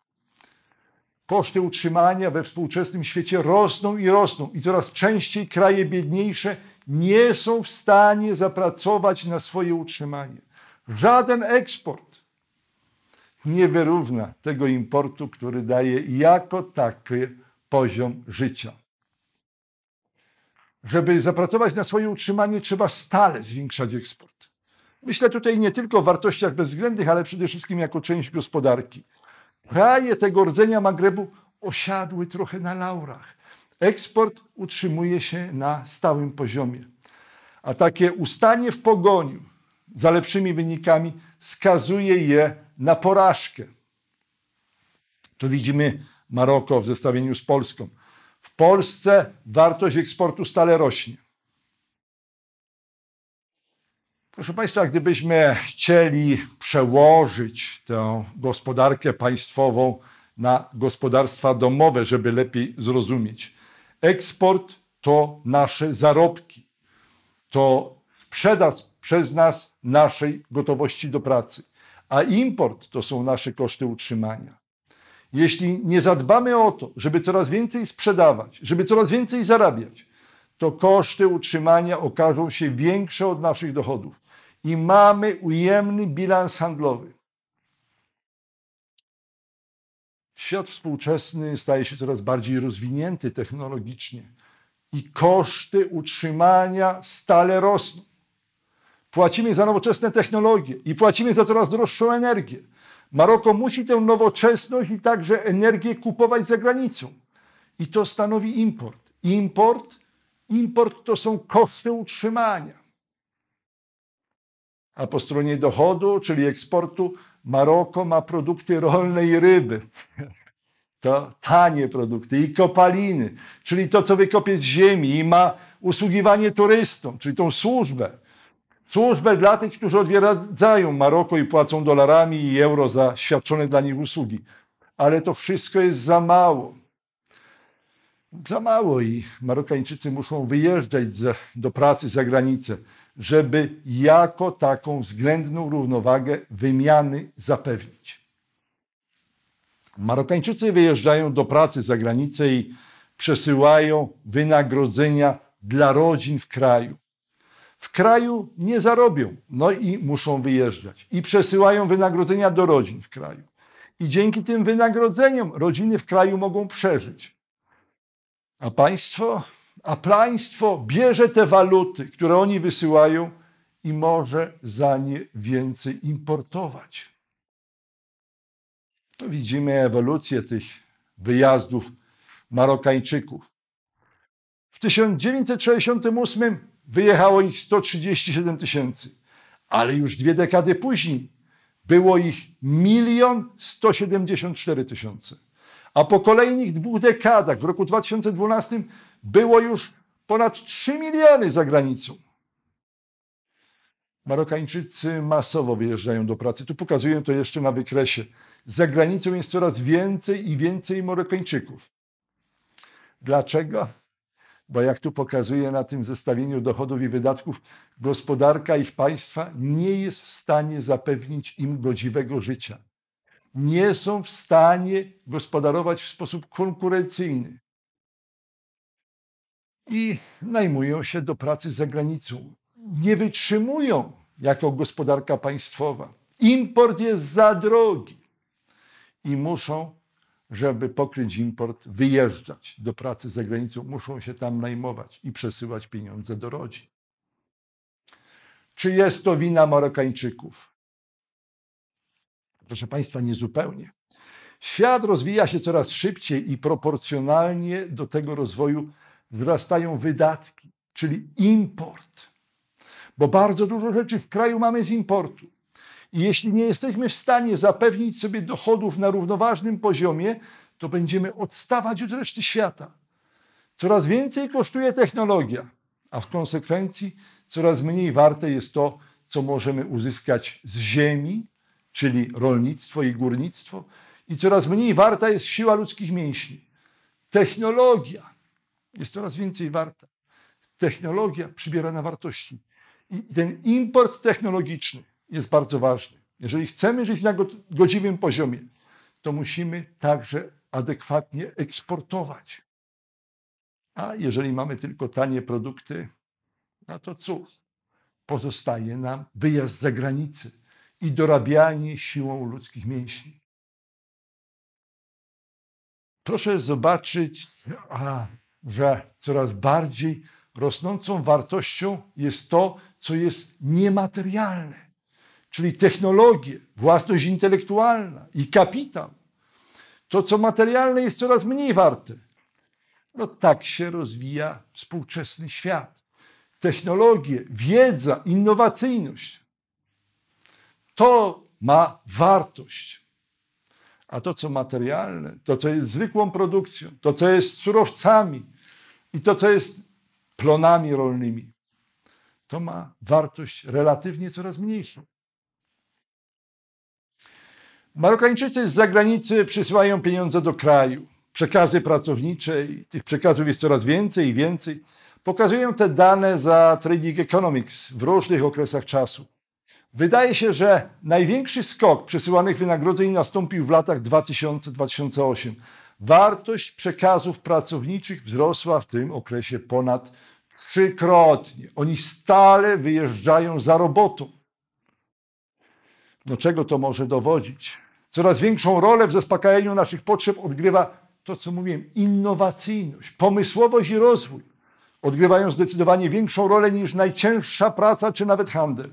Koszty utrzymania we współczesnym świecie rosną i rosną i coraz częściej kraje biedniejsze nie są w stanie zapracować na swoje utrzymanie. Żaden eksport, nie wyrówna tego importu, który daje jako taki poziom życia. Żeby zapracować na swoje utrzymanie, trzeba stale zwiększać eksport. Myślę tutaj nie tylko o wartościach bezwzględnych, ale przede wszystkim jako część gospodarki. Kraje tego rdzenia Magrebu osiadły trochę na laurach. Eksport utrzymuje się na stałym poziomie. A takie ustanie w pogoniu za lepszymi wynikami skazuje je na porażkę. To widzimy Maroko w zestawieniu z Polską. W Polsce wartość eksportu stale rośnie. Proszę Państwa, gdybyśmy chcieli przełożyć tę gospodarkę państwową na gospodarstwa domowe, żeby lepiej zrozumieć, eksport to nasze zarobki, to sprzedaż przez nas naszej gotowości do pracy a import to są nasze koszty utrzymania. Jeśli nie zadbamy o to, żeby coraz więcej sprzedawać, żeby coraz więcej zarabiać, to koszty utrzymania okażą się większe od naszych dochodów i mamy ujemny bilans handlowy. Świat współczesny staje się coraz bardziej rozwinięty technologicznie i koszty utrzymania stale rosną. Płacimy za nowoczesne technologie i płacimy za coraz droższą energię. Maroko musi tę nowoczesność i także energię kupować za granicą. I to stanowi import. Import, import to są koszty utrzymania. A po stronie dochodu, czyli eksportu, Maroko ma produkty rolne i ryby. To tanie produkty i kopaliny, czyli to, co wykopie z ziemi, i ma usługiwanie turystom, czyli tą służbę. Służbę dla tych, którzy odwiedzają Maroko i płacą dolarami i euro za świadczone dla nich usługi. Ale to wszystko jest za mało. Za mało i Marokańczycy muszą wyjeżdżać do pracy za granicę, żeby jako taką względną równowagę wymiany zapewnić. Marokańczycy wyjeżdżają do pracy za granicę i przesyłają wynagrodzenia dla rodzin w kraju w kraju nie zarobią. No i muszą wyjeżdżać. I przesyłają wynagrodzenia do rodzin w kraju. I dzięki tym wynagrodzeniom rodziny w kraju mogą przeżyć. A państwo, a państwo bierze te waluty, które oni wysyłają i może za nie więcej importować. To widzimy ewolucję tych wyjazdów Marokańczyków. W 1968 wyjechało ich 137 tysięcy, ale już dwie dekady później było ich 1 174 tysiące. A po kolejnych dwóch dekadach, w roku 2012, było już ponad 3 miliony za granicą. Marokańczycy masowo wyjeżdżają do pracy. Tu pokazuję to jeszcze na wykresie. Za granicą jest coraz więcej i więcej Marokańczyków. Dlaczego? bo jak tu pokazuje na tym zestawieniu dochodów i wydatków, gospodarka ich państwa nie jest w stanie zapewnić im godziwego życia. Nie są w stanie gospodarować w sposób konkurencyjny. I najmują się do pracy za granicą. Nie wytrzymują jako gospodarka państwowa. Import jest za drogi i muszą żeby pokryć import, wyjeżdżać do pracy za granicą, muszą się tam najmować i przesyłać pieniądze do rodzin. Czy jest to wina Marokańczyków? Proszę Państwa, niezupełnie. Świat rozwija się coraz szybciej i proporcjonalnie do tego rozwoju wzrastają wydatki, czyli import. Bo bardzo dużo rzeczy w kraju mamy z importu. I jeśli nie jesteśmy w stanie zapewnić sobie dochodów na równoważnym poziomie, to będziemy odstawać od reszty świata. Coraz więcej kosztuje technologia, a w konsekwencji coraz mniej warte jest to, co możemy uzyskać z ziemi, czyli rolnictwo i górnictwo, i coraz mniej warta jest siła ludzkich mięśni. Technologia jest coraz więcej warta. Technologia przybiera na wartości. I ten import technologiczny jest bardzo ważny. Jeżeli chcemy żyć na godziwym poziomie, to musimy także adekwatnie eksportować. A jeżeli mamy tylko tanie produkty, no to cóż, pozostaje nam wyjazd za granicę i dorabianie siłą ludzkich mięśni. Proszę zobaczyć, że coraz bardziej rosnącą wartością jest to, co jest niematerialne czyli technologie, własność intelektualna i kapitał. To, co materialne, jest coraz mniej warte. No tak się rozwija współczesny świat. Technologie, wiedza, innowacyjność. To ma wartość. A to, co materialne, to, co jest zwykłą produkcją, to, co jest surowcami i to, co jest plonami rolnymi, to ma wartość relatywnie coraz mniejszą. Marokańczycy z zagranicy przysyłają pieniądze do kraju. Przekazy pracownicze, i tych przekazów jest coraz więcej i więcej. Pokazują te dane za Trading Economics w różnych okresach czasu. Wydaje się, że największy skok przesyłanych wynagrodzeń nastąpił w latach 2000-2008. Wartość przekazów pracowniczych wzrosła w tym okresie ponad trzykrotnie. Oni stale wyjeżdżają za robotą. No czego to może dowodzić? Coraz większą rolę w zaspokajaniu naszych potrzeb odgrywa to, co mówiłem, innowacyjność, pomysłowość i rozwój. Odgrywają zdecydowanie większą rolę niż najcięższa praca czy nawet handel.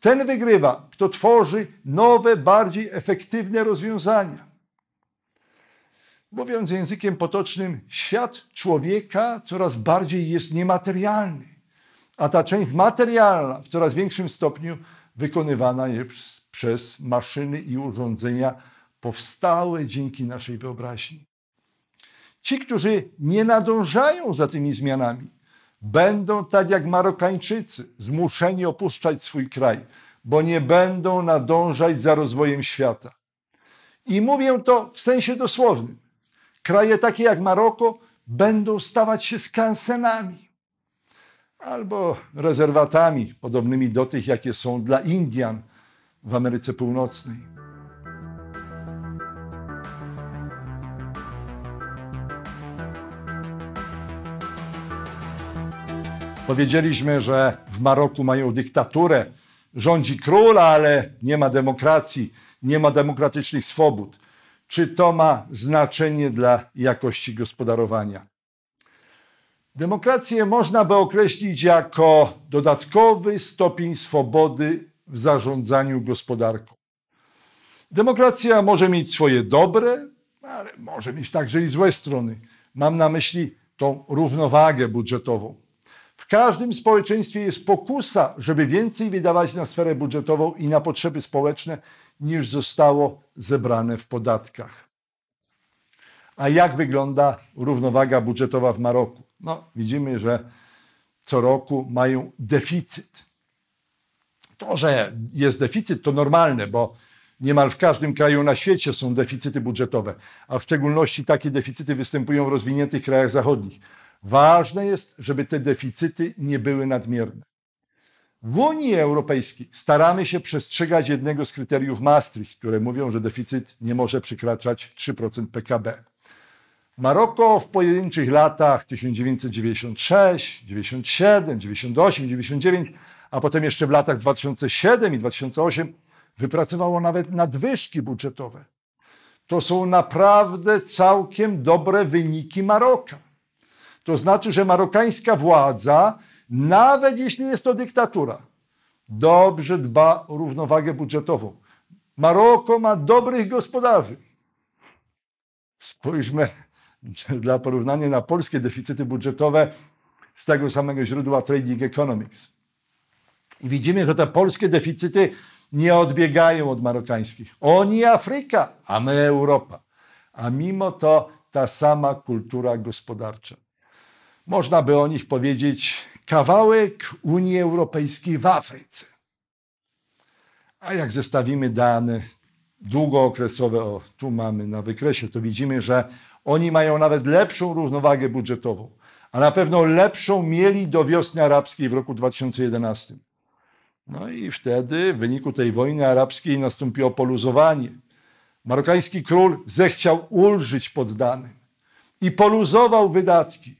Ten wygrywa, kto tworzy nowe, bardziej efektywne rozwiązania. Mówiąc językiem potocznym, świat człowieka coraz bardziej jest niematerialny, a ta część materialna w coraz większym stopniu wykonywana jest przez maszyny i urządzenia powstałe dzięki naszej wyobraźni. Ci, którzy nie nadążają za tymi zmianami, będą tak jak Marokańczycy zmuszeni opuszczać swój kraj, bo nie będą nadążać za rozwojem świata. I mówię to w sensie dosłownym. Kraje takie jak Maroko będą stawać się skansenami albo rezerwatami podobnymi do tych, jakie są dla Indian w Ameryce Północnej. Powiedzieliśmy, że w Maroku mają dyktaturę, rządzi król, ale nie ma demokracji, nie ma demokratycznych swobód. Czy to ma znaczenie dla jakości gospodarowania? Demokrację można by określić jako dodatkowy stopień swobody w zarządzaniu gospodarką. Demokracja może mieć swoje dobre, ale może mieć także i złe strony. Mam na myśli tą równowagę budżetową. W każdym społeczeństwie jest pokusa, żeby więcej wydawać na sferę budżetową i na potrzeby społeczne, niż zostało zebrane w podatkach. A jak wygląda równowaga budżetowa w Maroku? No, widzimy, że co roku mają deficyt. To, że jest deficyt, to normalne, bo niemal w każdym kraju na świecie są deficyty budżetowe, a w szczególności takie deficyty występują w rozwiniętych krajach zachodnich. Ważne jest, żeby te deficyty nie były nadmierne. W Unii Europejskiej staramy się przestrzegać jednego z kryteriów Maastricht, które mówią, że deficyt nie może przekraczać 3% PKB. Maroko w pojedynczych latach 1996, 97, 98, 99, a potem jeszcze w latach 2007 i 2008 wypracowało nawet nadwyżki budżetowe. To są naprawdę całkiem dobre wyniki Maroka. To znaczy, że marokańska władza, nawet jeśli jest to dyktatura, dobrze dba o równowagę budżetową. Maroko ma dobrych gospodarzy. Spójrzmy Dla porównania na polskie deficyty budżetowe z tego samego źródła Trading Economics. I widzimy, że te polskie deficyty nie odbiegają od marokańskich. Oni Afryka, a my Europa. A mimo to ta sama kultura gospodarcza. Można by o nich powiedzieć kawałek Unii Europejskiej w Afryce. A jak zestawimy dane długookresowe, o tu mamy na wykresie, to widzimy, że oni mają nawet lepszą równowagę budżetową, a na pewno lepszą mieli do wiosny arabskiej w roku 2011. No i wtedy w wyniku tej wojny arabskiej nastąpiło poluzowanie. Marokański król zechciał ulżyć poddanym i poluzował wydatki.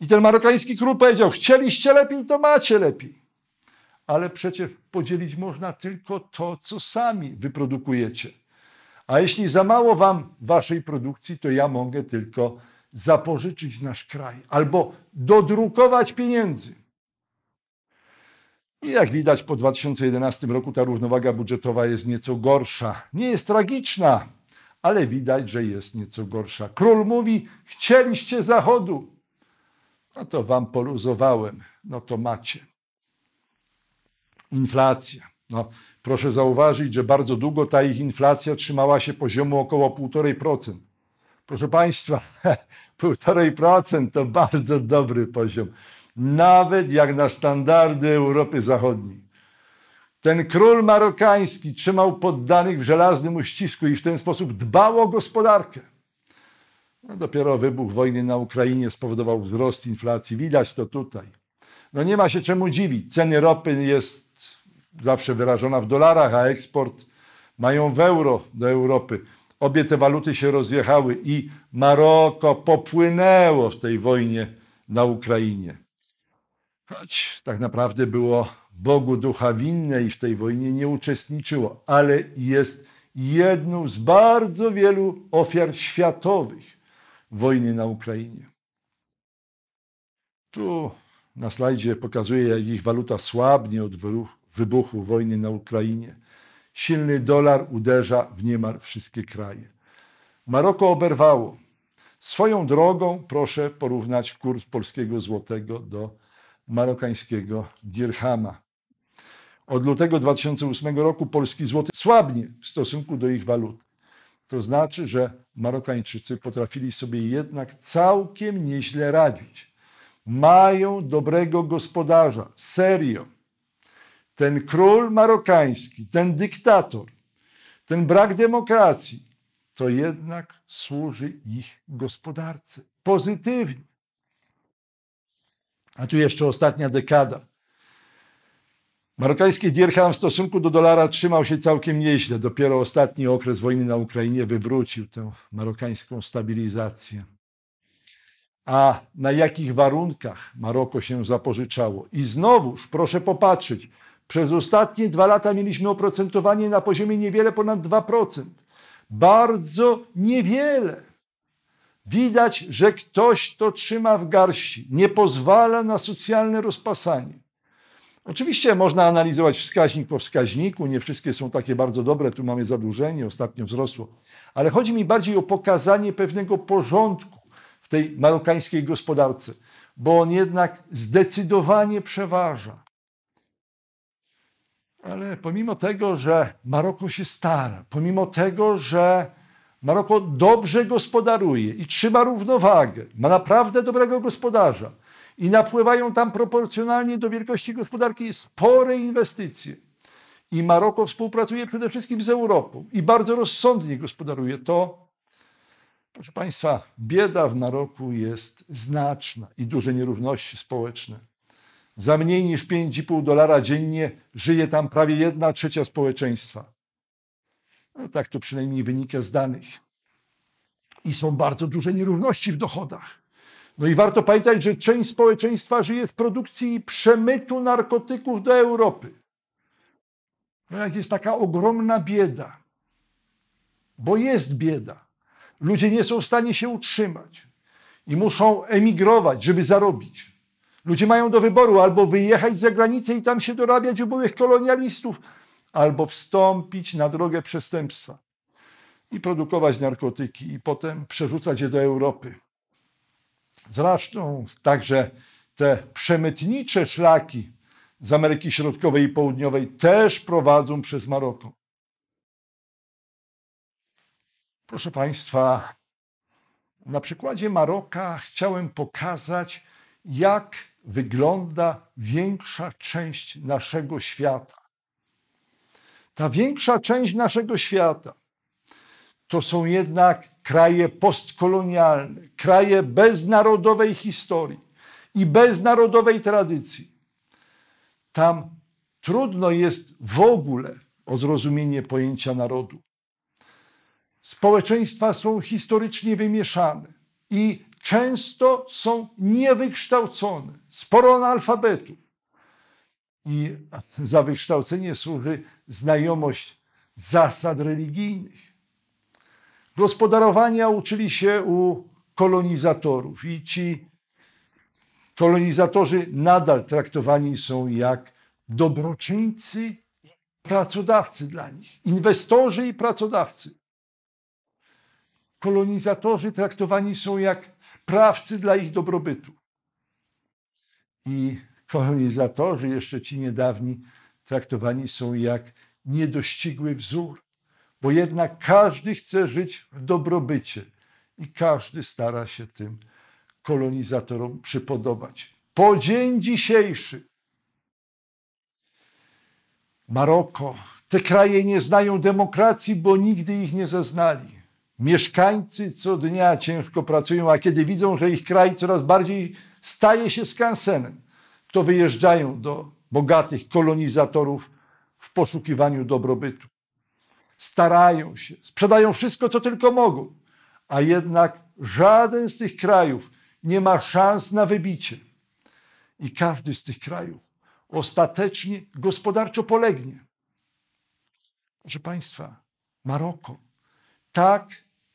I ten marokański król powiedział: Chcieliście lepiej, to macie lepiej. Ale przecież podzielić można tylko to, co sami wyprodukujecie. A jeśli za mało wam waszej produkcji, to ja mogę tylko zapożyczyć nasz kraj albo dodrukować pieniędzy. I jak widać, po 2011 roku ta równowaga budżetowa jest nieco gorsza. Nie jest tragiczna, ale widać, że jest nieco gorsza. Król mówi: Chcieliście zachodu. No to wam poluzowałem, no to macie. Inflacja. No, Proszę zauważyć, że bardzo długo ta ich inflacja trzymała się poziomu około 1,5%. Proszę Państwa, 1,5% to bardzo dobry poziom, nawet jak na standardy Europy Zachodniej. Ten król marokański trzymał poddanych w żelaznym uścisku i w ten sposób dbał o gospodarkę. No dopiero wybuch wojny na Ukrainie spowodował wzrost inflacji. Widać to tutaj. No nie ma się czemu dziwić. Ceny ropy jest zawsze wyrażona w dolarach, a eksport mają w euro do Europy. Obie te waluty się rozjechały i Maroko popłynęło w tej wojnie na Ukrainie. Choć tak naprawdę było Bogu ducha winne i w tej wojnie nie uczestniczyło, ale jest jedną z bardzo wielu ofiar światowych wojny na Ukrainie. Tu na slajdzie pokazuję, jak ich waluta słabnie od, wyruch, wybuchu wojny na Ukrainie. Silny dolar uderza w niemal wszystkie kraje. Maroko oberwało. Swoją drogą proszę porównać kurs polskiego złotego do marokańskiego dirhama. Od lutego 2008 roku polski złoty słabnie w stosunku do ich walut. To znaczy, że Marokańczycy potrafili sobie jednak całkiem nieźle radzić. Mają dobrego gospodarza, serio ten król marokański, ten dyktator, ten brak demokracji, to jednak służy ich gospodarce pozytywnie. A tu jeszcze ostatnia dekada. Marokański dirham w stosunku do dolara trzymał się całkiem nieźle. Dopiero ostatni okres wojny na Ukrainie wywrócił tę marokańską stabilizację. A na jakich warunkach Maroko się zapożyczało? I znowuż proszę popatrzeć, przez ostatnie dwa lata mieliśmy oprocentowanie na poziomie niewiele ponad 2%. Bardzo niewiele. Widać, że ktoś to trzyma w garści, nie pozwala na socjalne rozpasanie. Oczywiście można analizować wskaźnik po wskaźniku, nie wszystkie są takie bardzo dobre, tu mamy zadłużenie, ostatnio wzrosło, ale chodzi mi bardziej o pokazanie pewnego porządku w tej marokańskiej gospodarce, bo on jednak zdecydowanie przeważa. Ale pomimo tego, że Maroko się stara, pomimo tego, że Maroko dobrze gospodaruje i trzyma równowagę, ma naprawdę dobrego gospodarza i napływają tam proporcjonalnie do wielkości gospodarki spore inwestycje. I Maroko współpracuje przede wszystkim z Europą i bardzo rozsądnie gospodaruje to. Proszę Państwa, bieda w Maroku jest znaczna i duże nierówności społeczne. Za mniej niż 5,5 dolara dziennie żyje tam prawie 1 trzecia społeczeństwa. No, tak to przynajmniej wynika z danych. I są bardzo duże nierówności w dochodach. No i warto pamiętać, że część społeczeństwa żyje z produkcji i przemytu narkotyków do Europy. No jak jest taka ogromna bieda, bo jest bieda, ludzie nie są w stanie się utrzymać i muszą emigrować, żeby zarobić. Ludzie mają do wyboru albo wyjechać za granicę i tam się dorabiać byłych kolonialistów, albo wstąpić na drogę przestępstwa i produkować narkotyki i potem przerzucać je do Europy. Zresztą także te przemytnicze szlaki z Ameryki Środkowej i Południowej też prowadzą przez Maroko. Proszę Państwa, na przykładzie Maroka chciałem pokazać, jak wygląda większa część naszego świata. Ta większa część naszego świata to są jednak kraje postkolonialne, kraje bez narodowej historii i bez narodowej tradycji. Tam trudno jest w ogóle o zrozumienie pojęcia narodu. Społeczeństwa są historycznie wymieszane i często są niewykształcone, sporo analfabetów. I za wykształcenie służy znajomość zasad religijnych. Gospodarowania uczyli się u kolonizatorów i ci kolonizatorzy nadal traktowani są jak dobroczyńcy, pracodawcy dla nich, inwestorzy i pracodawcy kolonizatorzy traktowani są jak sprawcy dla ich dobrobytu. I kolonizatorzy, jeszcze ci niedawni, traktowani są jak niedościgły wzór, bo jednak każdy chce żyć w dobrobycie i każdy stara się tym kolonizatorom przypodobać. Po dzień dzisiejszy Maroko, te kraje nie znają demokracji, bo nigdy ich nie zaznali. Mieszkańcy co dnia ciężko pracują, a kiedy widzą, że ich kraj coraz bardziej staje się skansenem, to wyjeżdżają do bogatych kolonizatorów w poszukiwaniu dobrobytu. Starają się, sprzedają wszystko, co tylko mogą, a jednak żaden z tych krajów nie ma szans na wybicie. I każdy z tych krajów ostatecznie gospodarczo polegnie. Proszę Państwa, Maroko tak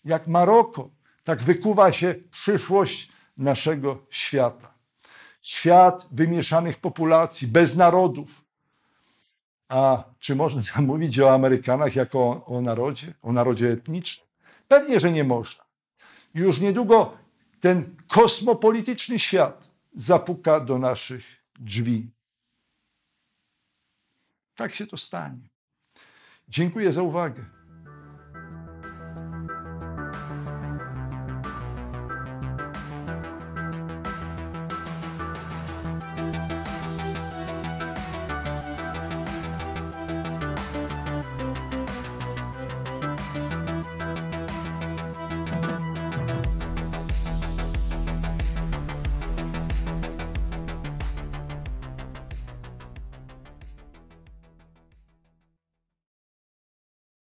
jak Maroko, tak wykuwa się przyszłość naszego świata. Świat wymieszanych populacji, bez narodów. A czy można mówić o Amerykanach jako o, o narodzie, o narodzie etnicznym? Pewnie, że nie można. Już niedługo ten kosmopolityczny świat zapuka do naszych drzwi. Tak się to stanie. Dziękuję za uwagę.